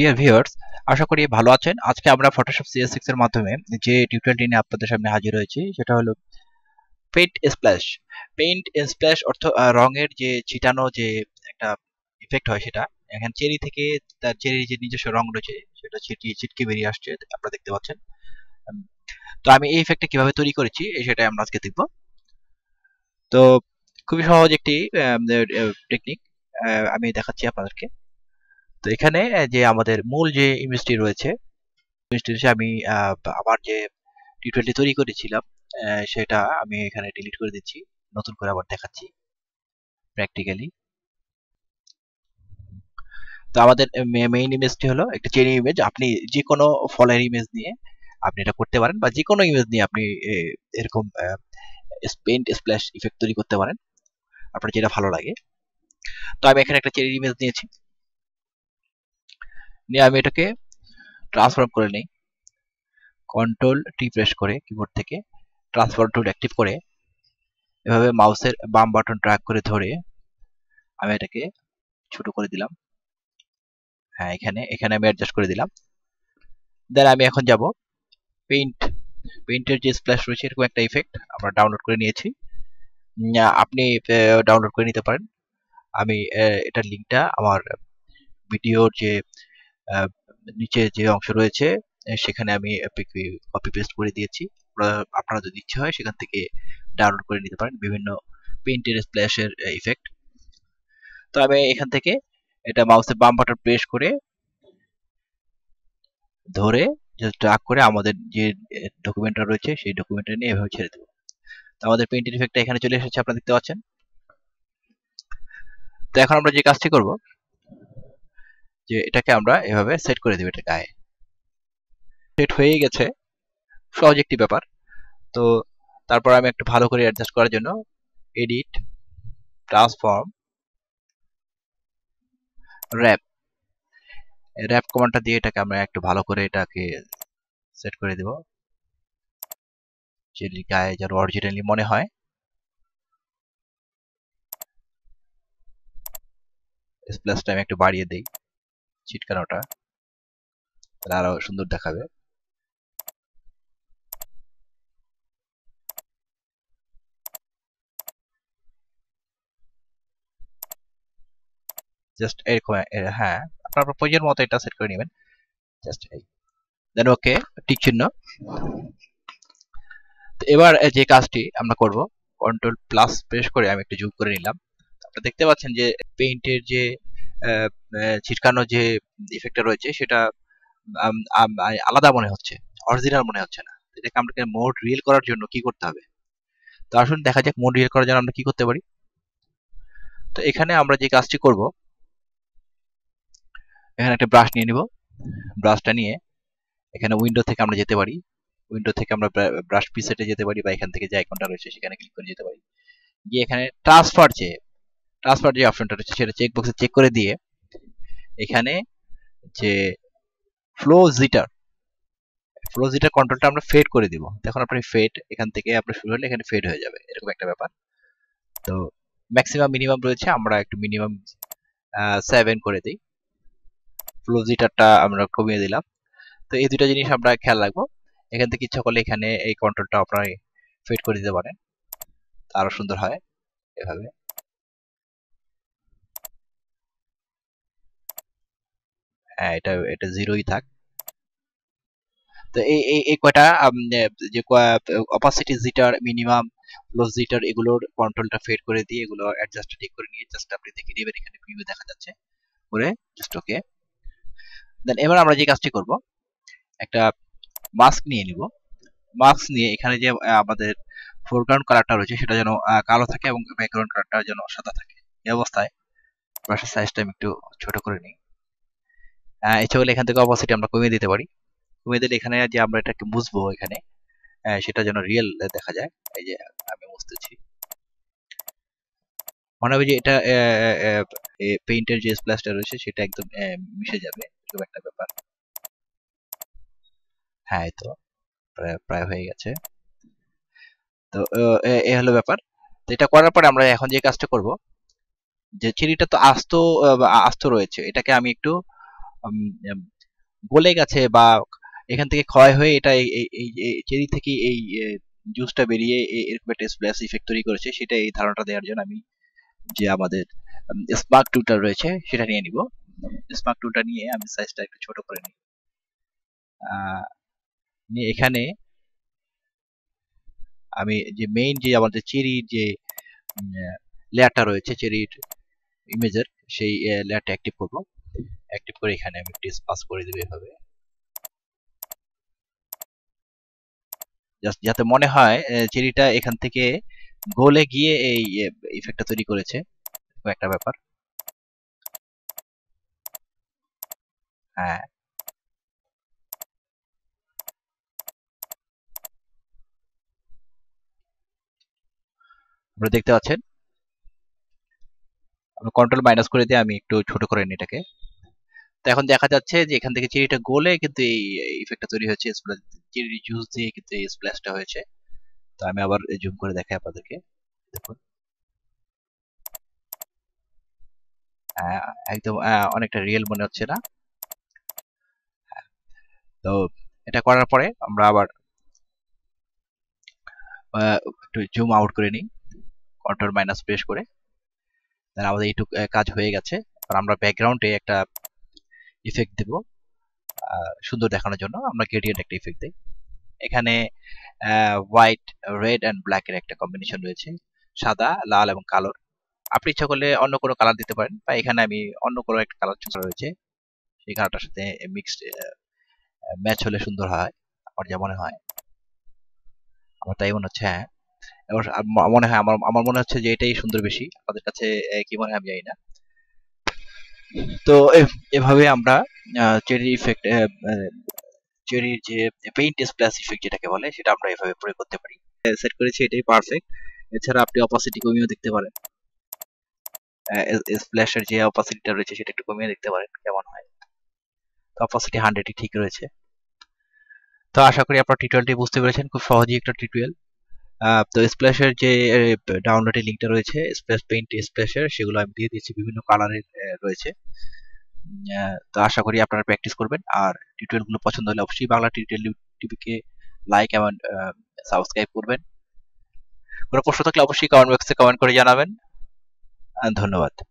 dear viewers আশা করি ভালো আছেন আজকে আমরা ফটোশপ সিএস সিক্স এর মাধ্যমে যে টিউটোরিয়ালটি নিয়ে আপনাদের সামনে হাজির হয়েছি সেটা হলো পেইন্ট স্প্ল্যাশ পেইন্ট স্প্ল্যাশ অর্থ রঙের যে ছিটানো যে একটা ইফেক্ট হয় সেটা এখানে চেরি থেকে তার চেরির যে নিজস্ব রং রয়েছে সেটা ছিটিয়ে ছিটকে বেরিয়ে আসছে আপনারা দেখতে পাচ্ছেন তো আমি এই ইফেক্টটা কিভাবে তৈরি করেছি সেটাই আমরা আজকে দেখব তো খুবই সহজ একটি টেকনিক আমি দেখাচ্ছি আপনাদেরকে তো এখানে যে আমাদের মূল যে ইমেজটি রয়েছে ইমেজটি রয়েছে আমি আমার যে টি টোয়েন্টি তৈরি করেছিলাম সেটা আমি এখানে ডিলিট করে দিচ্ছি নতুন করে আবার দেখাচ্ছি প্র্যাকটিক্যালি তো আমাদের মেইন ইমেজটি হলো একটা চেরি ইমেজ আপনি যে কোনো ফলের ইমেজ নিয়ে আপনি এটা করতে পারেন বা যে কোনো ইমেজ নিয়ে আপনি এরকম পেন্ট স্প্ল্যাশ ইফেক্ট তৈরি করতে পারেন আপনার যেটা ভালো লাগে তো আমি এখানে একটা চেরি ইমেজ নিয়েছি নিয়ে আমি এটাকে ট্রান্সফর্ম করে নিই কন্ট্রোল টি প্রেস করে কিবোর্ড থেকে ট্রান্সফর্ম টুল অ্যাক্টিভ করে এভাবে মাউসের বাম বাটন ট্র্যাক করে ধরে আমি এটাকে ছোট করে দিলাম হ্যাঁ এখানে এখানে আমি অ্যাডজাস্ট করে দিলাম দেন আমি এখন যাব পেইন্ট পেইন্টের যে স্প্ল্যাশ রয়েছে এরকম একটা ইফেক্ট আমরা ডাউনলোড করে নিয়েছি আপনি ডাউনলোড করে নিতে পারেন আমি এটার লিঙ্কটা আমার ভিডিওর যে নিচে যে অংশ রয়েছে সেখানে আমি কপি পেস্ট করে দিয়েছি আপনারা যদি ইচ্ছে হয় সেখান থেকে ডাউনলোড করে নিতে পারেন বিভিন্ন পেন্টের স্প্ল্যাশের ইফেক্ট তো আমি এখান থেকে এটা মাউসের বাম বাটন প্রেস করে ধরে ট্রাক করে আমাদের যে ডকুমেন্টটা রয়েছে সেই ডকুমেন্টটা নিয়ে এভাবে ছেড়ে দেবো তো আমাদের পেন্টের ইফেক্টটা এখানে চলে এসেছে আপনারা দেখতে পাচ্ছেন তো এখন আমরা যে কাজটি করব যে এটাকে আমরা এভাবে সেট করে দেব এটা গায়ে সেট হয়ে গেছে সহজ একটি ব্যাপার তো তারপর আমি একটু ভালো করে অ্যাডজাস্ট করার জন্য এডিট ট্রান্সফর্ম র্যাপ র্যাপ কমান্ডটা দিয়ে এটাকে আমরা একটু ভালো করে এটাকে সেট করে দেব যে গায়ে যেন অরিজিনালি মনে হয় প্লাসটা আমি একটু বাড়িয়ে দিই চিটকানোটা তাহলে আরো সুন্দর দেখাবে জাস্ট এরকম হ্যাঁ আপনার আপনার প্রয়োজন মতো এটা সেট করে নেবেন জাস্ট এই দেন ওকে ঠিক চিহ্ন এবার যে কাজটি আমরা করব কন্ট্রোল প্লাস প্রেস করে আমি একটু জুম করে নিলাম আপনারা দেখতে পাচ্ছেন যে পেইন্টের যে ছিটকানো যে ইফেক্টটা রয়েছে সেটা আলাদা মনে হচ্ছে অরিজিনাল মনে হচ্ছে না এটাকে আমাদেরকে মোড রিয়েল করার জন্য কি করতে হবে তো আসুন দেখা যাক মোড রিয়েল করার জন্য আমরা কি করতে পারি তো এখানে আমরা যে কাজটি করব এখানে একটা ব্রাশ নিয়ে নিব ব্রাশটা নিয়ে এখানে উইন্ডো থেকে আমরা যেতে পারি উইন্ডো থেকে আমরা ব্রাশ পিসেটে যেতে পারি বা এখান থেকে যে আইকনটা রয়েছে সেখানে ক্লিক করে যেতে পারি গিয়ে এখানে ট্রান্সফার চেয়ে ট্রান্সফার যে অপশনটা রয়েছে সেটা চেকবক্সে চেক করে দিয়ে এখানে যে ফ্লো জিটার ফ্লো জিটার কন্ট্রোলটা আমরা ফেড করে দিব দেখুন আপনি ফেড এখান থেকে আপনার শুরু হলে এখানে ফেড হয়ে যাবে এরকম একটা ব্যাপার তো ম্যাক্সিমাম মিনিমাম রয়েছে আমরা একটু মিনিমাম সেভেন করে দিই ফ্লো জিটারটা আমরা কমিয়ে দিলাম তো এই দুটা জিনিস আমরা খেয়াল রাখবো এখান থেকে ইচ্ছা করলে এখানে এই কন্ট্রোলটা আপনারা ফেড করে দিতে পারেন আরো সুন্দর হয় এভাবে হ্যাঁ, এটা এটা জিরোই থাক তো এই এই এই কয়টা যে opacity jitter minimum plus jitter এগুলোর কন্ট্রোলটা ফেড করে দিয়ে এগুলো অ্যাডজাস্ট ঠিক করে নিয়ে জাস্ট আপনি দেখে নেবেন এখানে প্রিভিউ দেখা যাচ্ছে করে জাস্ট ওকে দেন এবার আমরা যে কাজটি করব একটা মাস্ক নিয়ে নিব মাস্ক নিয়ে এখানে যে আমাদের ফোরগ্রাউন্ড কালারটা রয়েছে সেটা যেন কালো থাকে এবং ব্যাকগ্রাউন্ড কালারটা যেন সাদা থাকে এই অবস্থায় ব্রাশের সাইজটা আমি একটু ছোট করে নিই ইচ্ছা করলে এখান থেকে অপাসিটি আমরা কমিয়ে দিতে পারি কমিয়ে দিলে এখানে যে আমরা এটাকে বুঝবো এখানে সেটা যেন রিয়েল দেখা যায় এই যে আমি বুঝতেছি মনে হবে যে এটা পেইন্টের যে স্প্ল্যাশটা রয়েছে সেটা একদম মিশে যাবে খুব একটা ব্যাপার হ্যাঁ তো প্রায় হয়ে গেছে তো এ হলো ব্যাপার তো এটা করার পরে আমরা এখন যে কাজটা করব যে চিনিটা তো আস্ত আস্ত রয়েছে এটাকে আমি একটু গলে গেছে বা এখান থেকে ক্ষয় হয়ে এটা চেরি থেকে এই জুসটা বেরিয়ে এরকম একটা স্প্ল্যাশ ইফেক্ট তৈরি করেছে সেটা এই ধারণাটা দেওয়ার জন্য আমি যে আমাদের স্পার্ক টুটা রয়েছে সেটা নিয়ে নিব স্পার্ক টুটা নিয়ে আমি সাইজটা একটু ছোট করে নিই নিয়ে এখানে আমি যে মেইন যে আমাদের চেরির যে লেয়ারটা রয়েছে চেরির ইমেজের সেই লেয়ারটা অ্যাক্টিভ করবো অ্যাক্টিভ করে এখানে আমি টেস্ট পাস করে দেবো এভাবে যাতে মনে হয় চেরিটা এখান থেকে গোলে গিয়ে এই ইফেক্টটা তৈরি করেছে একটা ব্যাপার হ্যাঁ আপনারা দেখতে পাচ্ছেন কন্ট্রোল মাইনাস করে দিয়ে আমি একটু ছোট করে নি এটাকে তো এখন দেখা যাচ্ছে যে এখান থেকে চেরিটা গোলে কিন্তু এই ইফেক্টটা তৈরি হয়েছে স্প্ল্যাশ চেরি জুস দিয়ে কিন্তু এই স্প্ল্যাশটা হয়েছে তো আমি আবার জুম করে দেখাই আপনাদেরকে দেখুন হ্যাঁ, একদম হ্যাঁ, অনেকটা রিয়েল মনে হচ্ছে না হ্যাঁ, তো এটা করার পরে আমরা আবার একটু জুম আউট করে নিই কন্ট্রোল মাইনাস প্রেস করে আমাদের এইটুক কাজ হয়ে গেছে আমরা ব্যাকগ্রাউন্ডে একটা ইফেক্ট দেব সুন্দর দেখানোর জন্য আমরা গ্রেডিয়েন্ট একটা ইফেক্ট দিই এখানে হোয়াইট রেড অ্যান্ড ব্ল্যাকের একটা কম্বিনেশন রয়েছে সাদা লাল এবং কালোর আপনি ইচ্ছা করলে অন্য কোনো কালার দিতে পারেন বা এখানে আমি অন্য কোনো একটা কালার চুজ রয়েছে সেই কালারটার সাথে মিক্সড ম্যাচ হলে সুন্দর হয় আমার যা মনে হয় আমার তাই মনে হচ্ছে হ্যাঁ মনে হয় আমার আমার মনে হচ্ছে যে এটাই সুন্দর বেশি আপনাদের কাছে কি মনে হয় আমি জানি না তো এভাবে আমরা চেরির ইফেক্ট চেরির যে পেইন্ট স্প্ল্যাশ ইফেক্ট যেটাকে বলে সেটা আমরা এভাবে প্রয়োগ করতে পারি সেট করেছি এটাই পারফেক্ট এছাড়া আপনি অপাসিটি কমিয়েও দেখতে পারেন স্প্ল্যাশের যে অপাসিটিটা রয়েছে সেটা একটু কমিয়ে দেখতে পারেন কেমন হয় তো অপাসিটি হান্ড্রেডই ঠিক রয়েছে তো আশা করি আপনার টিউটোরিয়ালটি বুঝতে পেরেছেন খুব সহজেই একটা টিউটোরিয়াল তো স্প্ল্যাশের যে ডাউনলোডের লিঙ্কটা রয়েছে স্প্ল্যাশ পেইন্ট স্প্ল্যাশের সেগুলো আমি দিয়ে দিয়েছি বিভিন্ন কালারের রয়েছে তো আশা করি আপনারা প্র্যাকটিস করবেন আর টিউটোরিয়ালগুলো পছন্দ হলে অবশ্যই বাংলা টিউটোরিয়াল টিভিকে লাইক এবং সাবস্ক্রাইব করবেন কোনো প্রশ্ন থাকলে অবশ্যই কমেন্ট বক্সে কমেন্ট করে জানাবেন ধন্যবাদ